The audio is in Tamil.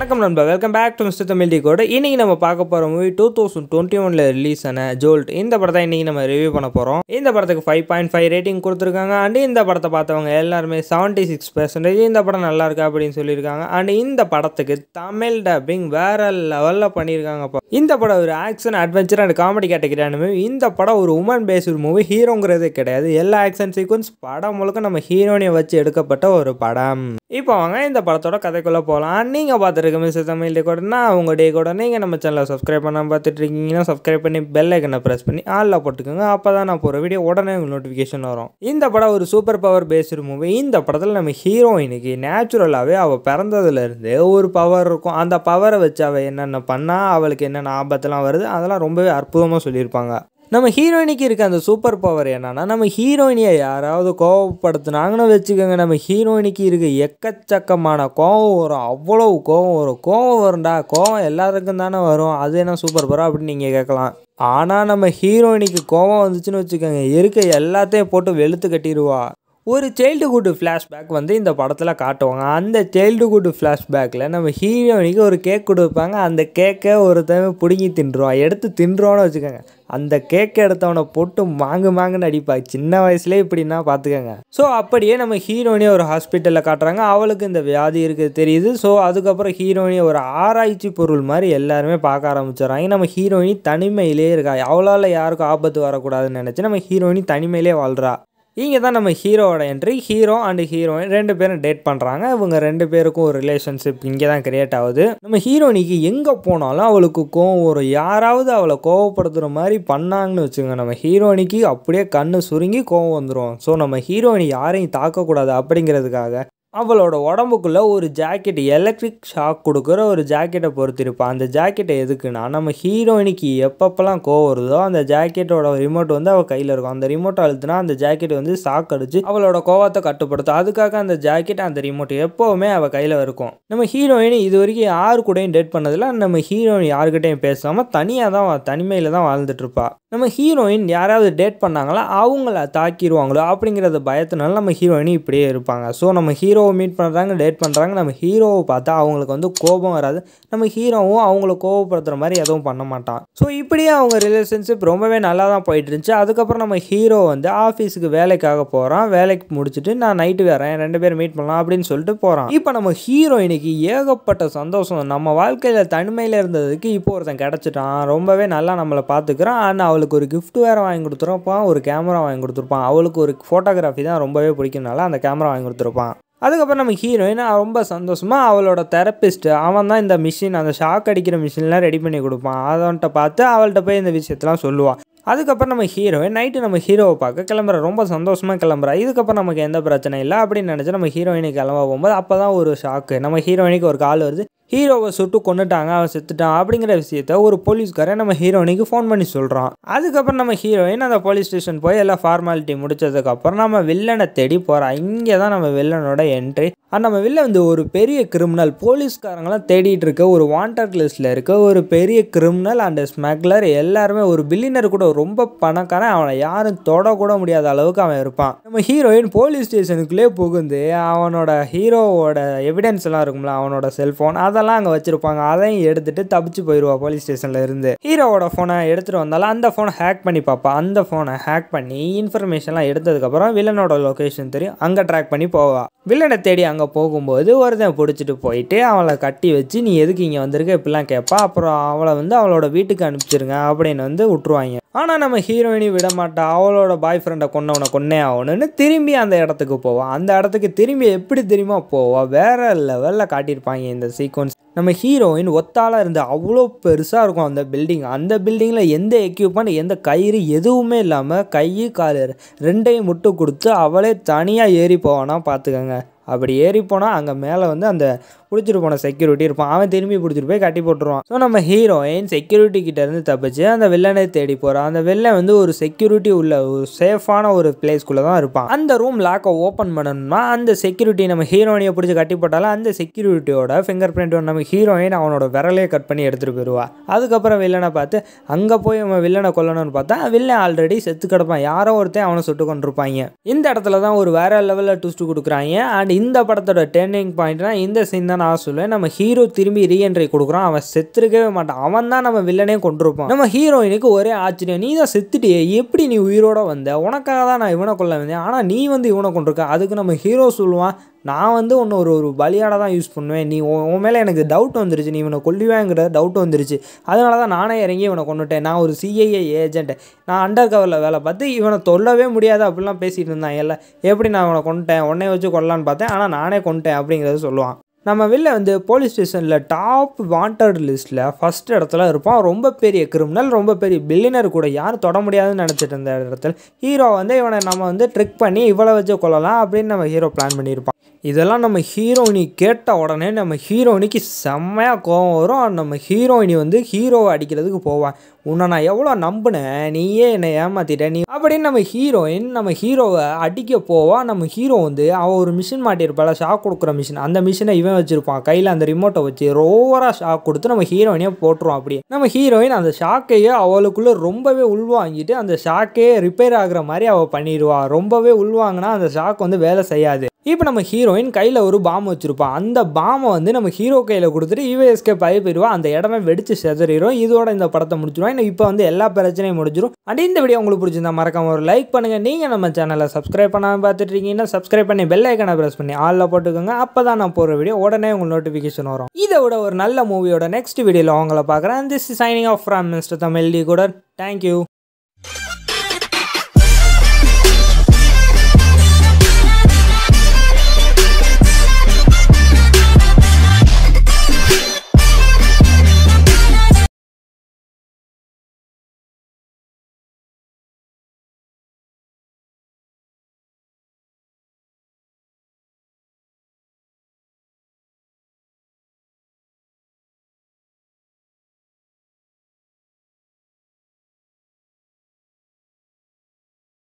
வணக்கம் நண்பா welcome back to mister Tamil decoder இன்னைக்கு நம்ம பார்க்க போகிற மூவி டூ தௌசண்ட் டுவெண்ட்டி ஒன்ல ரிலீஸ் ஆன ஜோல்ட் இந்த படத்தை இன்னைக்கு நம்ம ரிவ்யூ பண்ண போகிறோம் இந்த படத்துக்கு ஃபைவ் பாயிண்ட் ஃபைவ் ரேட்டிங் கொடுத்துருக்காங்க அண்ட் இந்த படத்தை பார்த்தவங்க எல்லாருமே செவன்ட்டி சிக்ஸ் பெர்சன்டேஜ் இந்த படம் நல்லா இருக்கு அப்படின்னு சொல்லியிருக்காங்க அண்ட் இந்த படத்துக்கு தமிழ் டப்பிங் வேற லெவலில் பண்ணியிருக்காங்க இந்த படம் ஒரு ஆக்ஷன் அட்வென்ச்சர் அண்ட் காமெடி கேட்டகிரியான மூவி இந்த படம் ஒரு உமன் பேஸ்ட் மூவி ஹீரோங்கிறதே கிடையாது எல்லா ஆக்ஷன் சீக்வன்ஸ் படம் முழுக்க நம்ம ஹீரோனியை வச்சு எடுக்கப்பட்ட ஒரு படம் இப்போ வாங்க இந்த படத்தோட கதைக்குள்ளே போகலாம் நீங்கள் பார்த்துருக்க மிஸ் தமிழ் டே கோடனா அவங்க டே கூட நீங்கள் நம்ம சேனலில் சப்ஸ்கிரைப் பண்ணாமல் பார்த்துட்டு இருக்கீங்கன்னா சப்ஸ்கிரைப் பண்ணி பெல் ஐக்கனை ப்ரெஸ் பண்ணி ஆளில் போட்டுக்கோங்க அப்போ தான் நான் போகிற வீடியோ உடனே உங்களுக்கு நோட்டிஃபிகேஷன் வரும் இந்த படம் ஒரு சூப்பர் பவர் பேஸ்டு மூவி இந்த படத்தில் நம்ம ஹீரோயினுக்கு நேச்சுரலாகவே அவள் பிறந்ததுலேருந்து ஒரு பவர் இருக்கும் அந்த பவரை வச்சு அவள் என்னென்ன பண்ணால் அவளுக்கு என்னென்ன ஆபத்தெல்லாம் வருது அதெல்லாம் ரொம்பவே அற்புதமாக சொல்லியிருப்பாங்க நம்ம ஹீரோயினிக்கு இருக்க அந்த சூப்பர் பவர் என்னன்னா நம்ம ஹீரோயினியை யாராவது கோவப்படுத்தினாங்கன்னு வச்சுக்கோங்க நம்ம ஹீரோயினிக்கு இருக்க எக்கச்சக்கமான கோவம் வரும் அவ்வளோ கோவம் வரும் கோவம் வரும்டா கோவம் எல்லாருக்கும் தானே வரும் அது என்ன சூப்பர் பவர் அப்படின்னு நீங்கள் கேட்கலாம் ஆனால் நம்ம ஹீரோயினிக்கு கோவம் வந்துச்சுன்னு வச்சுக்கோங்க இருக்க எல்லாத்தையும் போட்டு வெளுத்து கட்டிடுவா ஒரு சைல்டுஹுட் ஃப்ளாஷ்பேக் வந்து இந்த படத்தில் காட்டுவாங்க அந்த சைல்டுஹுட் ஃப்ளாஷ்பேக்கில் நம்ம ஹீரோயினிக்கு ஒரு கேக் கொடுப்பாங்க அந்த கேக்கை ஒருத்தவன் பிடுங்கி தின்றுவான் எடுத்து தின்றோன்னு வச்சுக்கோங்க அந்த கேக்கை எடுத்தவனை போட்டு மாங்கு மாங்குன்னு அடிப்பா சின்ன வயசுலேயே இப்படின்னா பார்த்துக்கோங்க ஸோ அப்படியே நம்ம ஹீரோயினியை ஒரு ஹாஸ்பிட்டலில் காட்டுறாங்க அவளுக்கு இந்த வியாதி இருக்குது தெரியுது ஸோ அதுக்கப்புறம் ஹீரோயினியை ஒரு ஆராய்ச்சி பொருள் மாதிரி எல்லாருமே பார்க்க ஆரம்பிச்சிடறாங்க நம்ம ஹீரோயினி தனிமையிலே இருக்கா அவளால் யாருக்கும் ஆபத்து வரக்கூடாதுன்னு நினச்சி நம்ம ஹீரோயினி தனிமையிலே வாழ்கிறா இங்கே தான் நம்ம ஹீரோவோட என்ட்ரி ஹீரோ அண்ட் ஹீரோயின் ரெண்டு பேரும் டேட் பண்ணுறாங்க இவங்க ரெண்டு பேருக்கும் ஒரு ரிலேஷன்ஷிப் இங்கே தான் கிரியேட் ஆகுது நம்ம ஹீரோனிக்கு எங்கே போனாலும் அவளுக்கு கோவம் ஒரு யாராவது அவளை கோவப்படுத்துகிற மாதிரி பண்ணாங்கன்னு வச்சுங்க நம்ம ஹீரோனிக்கு அப்படியே கண்ணு சுருங்கி கோவம் வந்துடும் ஸோ நம்ம ஹீரோயினி யாரையும் தாக்கக்கூடாது அப்படிங்கிறதுக்காக அவளோட உடம்புக்குள்ளே ஒரு ஜாக்கெட் எலக்ட்ரிக் ஷாக் கொடுக்குற ஒரு ஜாக்கெட்டை பொறுத்திருப்பான் அந்த ஜாக்கெட்டை எதுக்குன்னா நம்ம ஹீரோயினிக்கு எப்பப்பெல்லாம் கோவம் வருதோ அந்த ஜாக்கெட்டோட ரிமோட் வந்து அவள் கையில் இருக்கும் அந்த ரிமோட்டை அழுத்துனா அந்த ஜாக்கெட் வந்து ஷாக் அடிச்சு அவளோட கோவத்தை கட்டுப்படுத்தும் அதுக்காக அந்த ஜாக்கெட் அந்த ரிமோட் எப்போவுமே அவள் கையில் இருக்கும் நம்ம ஹீரோயின் இது வரைக்கும் யாரு கூடயும் டேட் பண்ணதில்ல நம்ம ஹீரோயின் யாருக்கிட்டையும் பேசாமல் தனியாக தான் தனிமையில் தான் வாழ்ந்துட்டுருப்பா நம்ம ஹீரோயின் யாராவது டேட் பண்ணாங்களா அவங்கள தாக்கிடுவாங்களோ அப்படிங்கிறத பயத்தினால நம்ம ஹீரோயினி இப்படியே இருப்பாங்க ஸோ நம்ம ஹீரோ ஹீரோவை மீட் பண்ணுறாங்க டேட் பண்ணுறாங்க நம்ம ஹீரோவை பார்த்தா அவங்களுக்கு வந்து கோபம் வராது நம்ம ஹீரோவும் அவங்கள கோபப்படுத்துகிற மாதிரி எதுவும் பண்ண மாட்டான் ஸோ இப்படியே அவங்க ரிலேஷன்ஷிப் ரொம்பவே நல்லா தான் போயிட்டு இருந்துச்சு அதுக்கப்புறம் நம்ம ஹீரோ வந்து ஆஃபீஸுக்கு வேலைக்காக போகிறான் வேலைக்கு முடிச்சுட்டு நான் நைட்டு வரேன் ரெண்டு பேரும் மீட் பண்ணலாம் அப்படின்னு சொல்லிட்டு போகிறான் இப்போ நம்ம ஹீரோ இன்னைக்கு ஏகப்பட்ட சந்தோஷம் நம்ம வாழ்க்கையில் தனிமையில் இருந்ததுக்கு இப்போ ஒருத்தன் கிடச்சிட்டான் ரொம்பவே நல்லா நம்மளை பார்த்துக்கிறான் ஆனால் அவளுக்கு ஒரு கிஃப்ட் வேறு வாங்கி கொடுத்துருப்பான் ஒரு கேமரா வாங்கி கொடுத்துருப்பான் அவளுக்கு ஒரு ஃபோட்டோகிராஃபி தான் ரொம்பவே பிடிக்கும்னால அந்த கேமரா வாங்கி கொடுத்துருப்பான் அதுக்கப்புறம் நம்ம ஹீரோயின் ரொம்ப சந்தோஷமாக அவளோட தெரப்பிஸ்ட்டு அவன் தான் இந்த மிஷின் அந்த ஷாக் அடிக்கிற மிஷின்லாம் ரெடி பண்ணி கொடுப்பான் அதன்ட்ட பார்த்து அவள்கிட்ட போய் இந்த விஷயத்தெலாம் சொல்லுவாள் அதுக்கப்புறம் நம்ம ஹீரோயின் நைட்டு நம்ம ஹீரோவை பார்க்க கிளம்புற ரொம்ப சந்தோஷமாக கிளம்புறா இதுக்கப்புறம் நமக்கு எந்த பிரச்சனை இல்லை அப்படின்னு நினச்சி நம்ம ஹீரோயினுக்கு கிளம்ப போகும்போது அப்போ தான் ஒரு ஷாக்கு நம்ம ஹீரோயினுக்கு ஒரு கால் வருது ஹீரோவை சுட்டு கொண்டுட்டாங்க அவன் செத்துட்டான் அப்படிங்கிற விஷயத்த ஒரு போலீஸ்காரன் நம்ம ஹீரோயினுக்கு ஃபோன் பண்ணி சொல்கிறான் அதுக்கப்புறம் நம்ம ஹீரோயின் அந்த போலீஸ் ஸ்டேஷன் போய் எல்லா ஃபார்மாலிட்டி முடிச்சதுக்கப்புறம் நம்ம வில்லனை தேடி போகிறான் இங்கே தான் நம்ம வில்லனோட என்ட்ரி நம்ம வில்ல வந்து ஒரு பெரிய கிரிமினல் போலீஸ்காரங்களாம் தேடிட்டு இருக்க ஒரு வாண்டட் லிஸ்டில் இருக்க ஒரு பெரிய கிரிமினல் அண்ட் ஸ்மக்லர் எல்லாருமே ஒரு பில்லினர் கூட ரொம்ப பணக்காரன் அவனை யாரும் தொடக்கூட முடியாத அளவுக்கு அவன் இருப்பான் நம்ம ஹீரோயின் போலீஸ் ஸ்டேஷனுக்குள்ளே புகுந்து அவனோட ஹீரோவோட எவிடன்ஸ் எல்லாம் இருக்கும்ல அவனோட செல்ஃபோன் அதை அதெல்லாம் அங்கே வச்சுருப்பாங்க அதையும் எடுத்துட்டு தப்பிச்சு போயிடுவா போலீஸ் ஸ்டேஷனில் இருந்து ஹீரோவோட ஃபோனை எடுத்துகிட்டு வந்தாலும் அந்த ஃபோனை ஹேக் பண்ணி பார்ப்பா அந்த ஃபோனை ஹேக் பண்ணி இன்ஃபர்மேஷன்லாம் எடுத்ததுக்கப்புறம் வில்லனோட லொக்கேஷன் தெரியும் அங்கே ட்ராக் பண்ணி போவா வில்லனை தேடி அங்கே போகும்போது ஒருத்தன் பிடிச்சிட்டு போயிட்டு அவளை கட்டி வச்சு நீ எதுக்கு இங்கே வந்திருக்க இப்படிலாம் கேட்பா அப்புறம் அவளை வந்து அவளோட வீட்டுக்கு அனுப்பிச்சிருங்க அப்படின்னு வந்து விட்டுருவாங்க ஆனால் நம்ம ஹீரோயினி விட மாட்டா அவளோட பாய் ஃப்ரெண்டை கொன்னவனை கொன்னே ஆகணும்னு திரும்பி அந்த இடத்துக்கு போவான் அந்த இடத்துக்கு திரும்பி எப்படி திரும்ப போவா வேற லெவலில் காட்டியிருப்பாங்க இந்த சீக்வன்ஸ் நம்ம ஹீரோயின் ஒத்தாலாக இருந்தால் அவ்வளோ பெருசாக இருக்கும் அந்த பில்டிங் அந்த பில்டிங்கில் எந்த எக்யூப்மெண்ட் எந்த கயிறு எதுவுமே இல்லாமல் கை கால் ரெண்டையும் முட்டு கொடுத்து அவளே தனியாக ஏறி போவானா பார்த்துக்கோங்க அப்படி ஏறி போனால் அங்கே மேலே வந்து அந்த பிடிச்சிட்டு போன செக்யூரிட்டி இருப்பான் அவன் திரும்பி பிடிச்சிட்டு போய் கட்டி போட்டுருவான் ஸோ நம்ம ஹீரோயின் செக்யூரிட்டி கிட்ட இருந்து தப்பிச்சு அந்த வில்லனை தேடி போகிறான் அந்த வில்லன் வந்து ஒரு செக்யூரிட்டி உள்ள ஒரு சேஃபான ஒரு பிளேஸ்க்குள்ளே தான் இருப்பான் அந்த ரூம் லாக்கை ஓப்பன் பண்ணணும்னா அந்த செக்யூரிட்டி நம்ம ஹீரோயினியை பிடிச்சி கட்டி போட்டாலும் அந்த செக்யூரிட்டியோட ஃபிங்கர் பிரிண்ட் நம்ம ஹீரோயின் அவனோட விரலையை கட் பண்ணி எடுத்துகிட்டு போயிடுவா அதுக்கப்புறம் வில்லனை பார்த்து அங்கே போய் நம்ம வில்லனை கொல்லணும்னு பார்த்தா வில்லன் ஆல்ரெடி செத்து கிடப்பான் யாரோ ஒருத்தன் அவனை சுட்டு கொண்டிருப்பாங்க இந்த இடத்துல தான் ஒரு வேற லெவலில் ட்விஸ்ட் கொடுக்குறாங்க அண்ட் இந்த படத்தோட டேர்னிங் பாயிண்ட்னா இந்த சீன் தான் தான் நான் சொல்லுவேன் நம்ம ஹீரோ திரும்பி ரீஎன்ட்ரி கொடுக்குறான் அவன் செத்துருக்கவே மாட்டான் அவன் தான் நம்ம வில்லனே கொண்டிருப்பான் நம்ம ஹீரோயினுக்கு ஒரே ஆச்சரியம் நீ தான் செத்துட்டியே எப்படி நீ உயிரோட வந்த உனக்காக தான் நான் இவனை கொள்ள வந்தேன் ஆனால் நீ வந்து இவனை கொண்டிருக்க அதுக்கு நம்ம ஹீரோ சொல்லுவான் நான் வந்து ஒன்று ஒரு ஒரு பலியாட தான் யூஸ் பண்ணுவேன் நீ உன் மேலே எனக்கு டவுட் வந்துருச்சு நீ இவனை கொல்லுவேங்கிற டவுட் வந்துருச்சு அதனால தான் நானே இறங்கி இவனை கொண்டுட்டேன் நான் ஒரு சிஐஏ ஏஜென்ட் நான் அண்டர் கவரில் வேலை பார்த்து இவனை தொல்லவே முடியாது அப்படிலாம் பேசிகிட்டு இருந்தான் எல்லாம் எப்படி நான் இவனை கொண்டுட்டேன் உன்னை வச்சு கொல்லலான்னு பார்த்தேன் ஆனால் நானே கொண்டுட்டேன் அப்படிங்கிறத சொல்லுவான் நம்ம வெளில வந்து போலீஸ் ஸ்டேஷனில் டாப் வாண்டட் லிஸ்ட்டில் ஃபஸ்ட் இடத்துல இருப்பான் ரொம்ப பெரிய கிரிமினல் ரொம்ப பெரிய பில்லினர் கூட யாரும் தொட முடியாதுன்னு நினச்சிட்டு இருந்த இடத்துல ஹீரோ வந்து இவனை நம்ம வந்து ட்ரிக் பண்ணி இவ்வளோ வச்சு கொள்ளலாம் அப்படின்னு நம்ம ஹீரோ பிளான் பண்ணியிருப்பான் இதெல்லாம் நம்ம ஹீரோயினி கேட்ட உடனே நம்ம ஹீரோயினிக்கு செம்மையாக கோவம் வரும் நம்ம ஹீரோயினி வந்து ஹீரோவை அடிக்கிறதுக்கு போவான் உன்னை நான் எவ்வளோ நம்பினேன் நீயே என்னை ஏமாற்றிட்ட நீ அப்படின்னு நம்ம ஹீரோயின் நம்ம ஹீரோவை அடிக்க போவா நம்ம ஹீரோ வந்து அவன் ஒரு மிஷின் மாட்டியிருப்பாள் ஷாக் கொடுக்குற மிஷின் அந்த மிஷினை இவன் வச்சுருப்பான் கையில் அந்த ரிமோட்டை வச்சு ரோவராக ஷாக் கொடுத்து நம்ம ஹீரோயினே போட்டுருவோம் அப்படி நம்ம ஹீரோயின் அந்த ஷாக்கையே அவளுக்குள்ளே ரொம்பவே உள்வாங்கிட்டு அந்த ஷாக்கே ரிப்பேர் ஆகிற மாதிரி அவள் பண்ணிடுவா ரொம்பவே உள்வாங்கினா அந்த ஷாக் வந்து வேலை செய்யாது இப்போ நம்ம ஹீரோயின் கையில் ஒரு பாம் வச்சுருப்பான் அந்த பாமை வந்து நம்ம ஹீரோ கையில் கொடுத்துட்டு யூஎஸ்கே பய போயிடுவோம் அந்த இடமே வெடிச்சு செதறிடும் இதோட இந்த படத்தை முடிச்சிடும் இன்னும் இப்போ வந்து எல்லா பிரச்சனையும் முடிஞ்சிடும் அப்படி இந்த வீடியோ உங்களுக்கு பிடிச்சிருந்தா மறக்காம ஒரு லைக் பண்ணுங்கள் நீங்கள் நம்ம சேனலை சப்ஸ்கிரைப் பண்ணாமல் பார்த்துட்டு இருக்கீங்கன்னா சப்ஸ்கிரைப் பண்ணி பெல் ஐக்கனை ப்ரெஸ் பண்ணி ஆளில் போட்டுக்கோங்க அப்போ தான் நான் போகிற வீடியோ உடனே உங்களுக்கு நோட்டிஃபிகேஷன் வரும் இதை விட ஒரு நல்ல மூவியோட நெக்ஸ்ட் வீடியோவில் அவங்கள பார்க்குறேன் this is signing off from mister Tamil கூட தேங்க்யூ